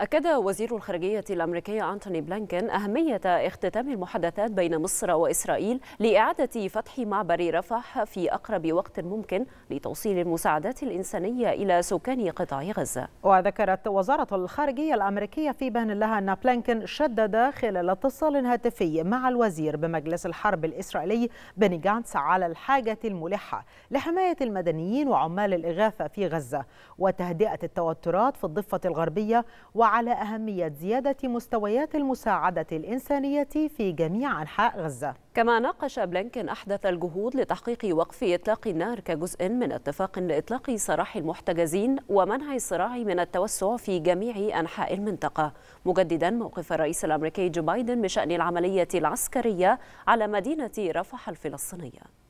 أكد وزير الخارجية الأمريكية أنتوني بلينكن أهمية اختتام المحادثات بين مصر وإسرائيل لإعادة فتح معبر رفح في أقرب وقت ممكن لتوصيل المساعدات الإنسانية إلى سكان قطاع غزة وذكرت وزارة الخارجية الأمريكية في بان لها أن بلينكن شدد خلال اتصال هاتفي مع الوزير بمجلس الحرب الإسرائيلي بني جانس على الحاجة الملحة لحماية المدنيين وعمال الإغاثة في غزة وتهدئة التوترات في الضفة الغربية و وعلى أهمية زيادة مستويات المساعدة الإنسانية في جميع أنحاء غزة كما ناقش بلينكن أحدث الجهود لتحقيق وقف إطلاق النار كجزء من اتفاق لإطلاق سراح المحتجزين ومنع الصراع من التوسع في جميع أنحاء المنطقة مجددا موقف الرئيس الأمريكي جو بايدن بشأن العملية العسكرية على مدينة رفح الفلسطينية